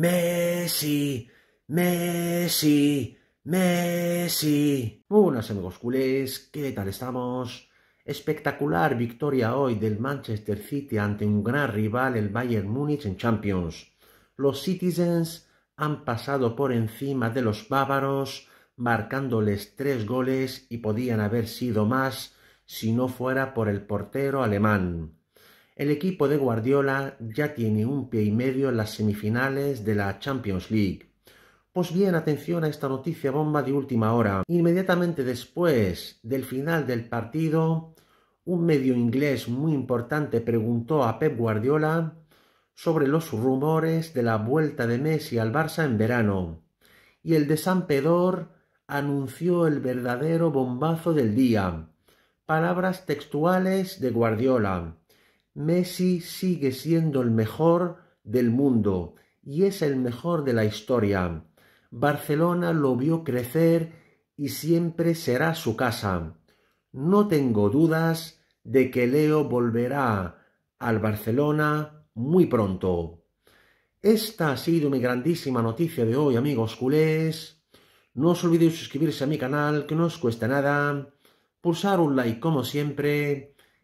Messi, Messi, Messi. Buenas amigos culés, ¿qué tal estamos? Espectacular victoria hoy del Manchester City ante un gran rival, el Bayern Múnich en Champions. Los Citizens han pasado por encima de los bávaros, marcándoles tres goles y podían haber sido más si no fuera por el portero alemán el equipo de Guardiola ya tiene un pie y medio en las semifinales de la Champions League. Pues bien, atención a esta noticia bomba de última hora. Inmediatamente después del final del partido, un medio inglés muy importante preguntó a Pep Guardiola sobre los rumores de la vuelta de Messi al Barça en verano. Y el de San anunció el verdadero bombazo del día. Palabras textuales de Guardiola. Messi sigue siendo el mejor del mundo y es el mejor de la historia. Barcelona lo vio crecer y siempre será su casa. No tengo dudas de que Leo volverá al Barcelona muy pronto. Esta ha sido mi grandísima noticia de hoy, amigos culés. No os olvidéis suscribirse a mi canal, que no os cuesta nada. Pulsar un like como siempre